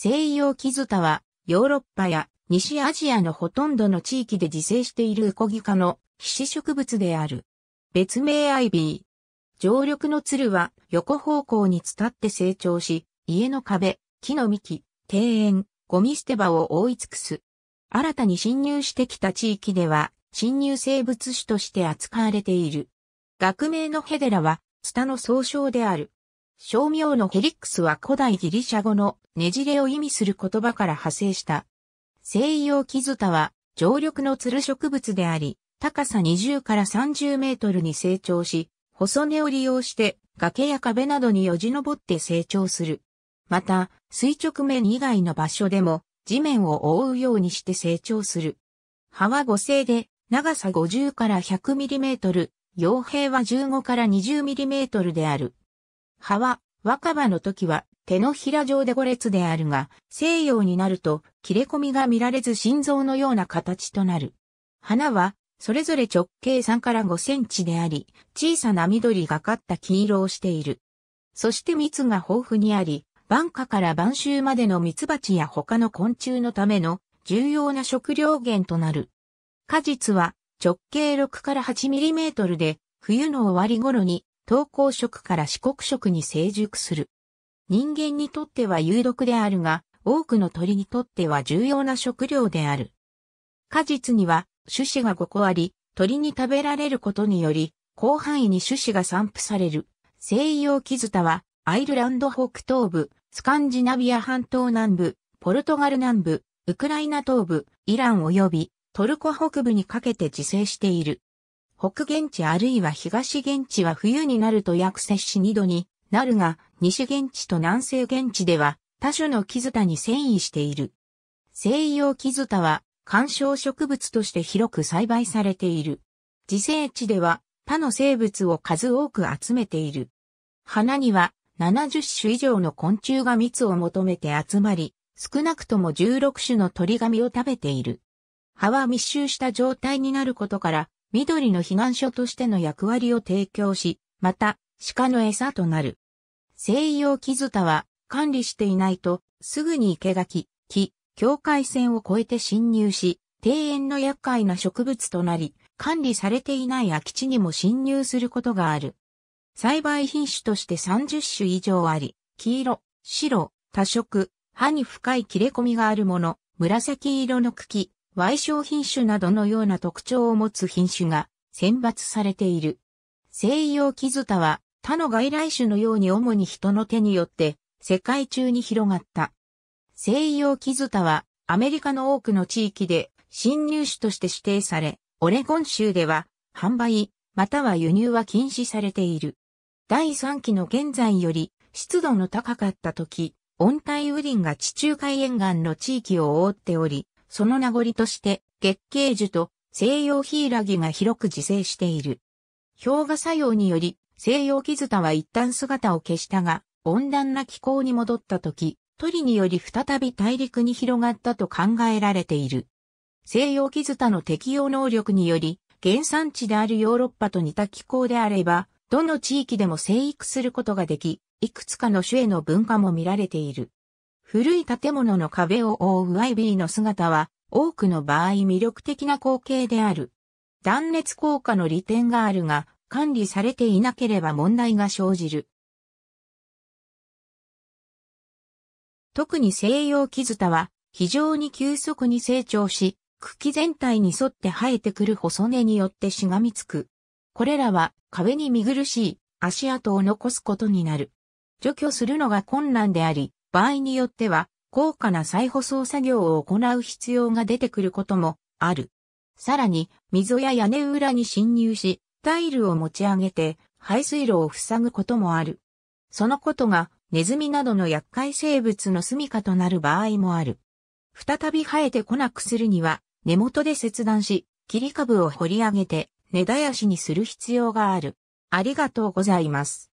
西洋キズタは、ヨーロッパや西アジアのほとんどの地域で自生しているウコギ科の被子植物である。別名アイビー。常緑の鶴は横方向に伝って成長し、家の壁、木の幹、庭園、ゴミ捨て場を覆い尽くす。新たに侵入してきた地域では、侵入生物種として扱われている。学名のヘデラは、ツタの総称である。商名のヘリックスは古代ギリシャ語のねじれを意味する言葉から派生した。西洋キズタは常緑のつる植物であり、高さ20から30メートルに成長し、細根を利用して崖や壁などによじ登って成長する。また、垂直面以外の場所でも地面を覆うようにして成長する。葉は五星で長さ50から100ミリメートル、傭平は15から20ミリメートルである。葉は若葉の時は手のひら状で5列であるが、西洋になると切れ込みが見られず心臓のような形となる。花はそれぞれ直径3から5センチであり、小さな緑がかった黄色をしている。そして蜜が豊富にあり、晩夏から晩秋までの蜜蜂や他の昆虫のための重要な食料源となる。果実は直径6から8ミリメートルで、冬の終わり頃に投稿色から四国色に成熟する。人間にとっては有毒であるが、多くの鳥にとっては重要な食料である。果実には種子が5個あり、鳥に食べられることにより、広範囲に種子が散布される。西洋キズタは、アイルランド北東部、スカンジナビア半島南部、ポルトガル南部、ウクライナ東部、イラン及びトルコ北部にかけて自生している。北現地あるいは東現地は冬になると約摂氏2度になるが、西現地と南西現地では多種の木伝に遷移している。西洋木伝は観賞植物として広く栽培されている。自生地では他の生物を数多く集めている。花には70種以上の昆虫が蜜を求めて集まり、少なくとも16種の鳥紙を食べている。葉は密集した状態になることから、緑の避難所としての役割を提供し、また、鹿の餌となる。生用木ズは管理していないと、すぐに生垣、木、境界線を越えて侵入し、庭園の厄介な植物となり、管理されていない空き地にも侵入することがある。栽培品種として30種以上あり、黄色、白、多色、葉に深い切れ込みがあるもの、紫色の茎、矮小品種などのような特徴を持つ品種が選抜されている。西洋キズタは他の外来種のように主に人の手によって世界中に広がった。西洋キズタはアメリカの多くの地域で侵入種として指定され、オレゴン州では販売または輸入は禁止されている。第3期の現在より湿度の高かった時、温帯雨林が地中海沿岸の地域を覆っており、その名残として月桂樹と西洋ヒラギが広く自生している。氷河作用により西洋木ズタは一旦姿を消したが、温暖な気候に戻った時、鳥により再び大陸に広がったと考えられている。西洋木ズタの適応能力により、原産地であるヨーロッパと似た気候であれば、どの地域でも生育することができ、いくつかの種への分化も見られている。古い建物の壁を覆うアイビーの姿は、多くの場合魅力的な光景である。断熱効果の利点があるが、管理されていなければ問題が生じる。特に西洋木ズタは非常に急速に成長し、茎全体に沿って生えてくる細根によってしがみつく。これらは壁に見苦しい足跡を残すことになる。除去するのが困難であり、場合によっては、高価な再舗装作業を行う必要が出てくることもある。さらに、溝や屋根裏に侵入し、タイルを持ち上げて、排水路を塞ぐこともある。そのことが、ネズミなどの厄介生物の住処となる場合もある。再び生えてこなくするには、根元で切断し、切り株を掘り上げて、根絶やしにする必要がある。ありがとうございます。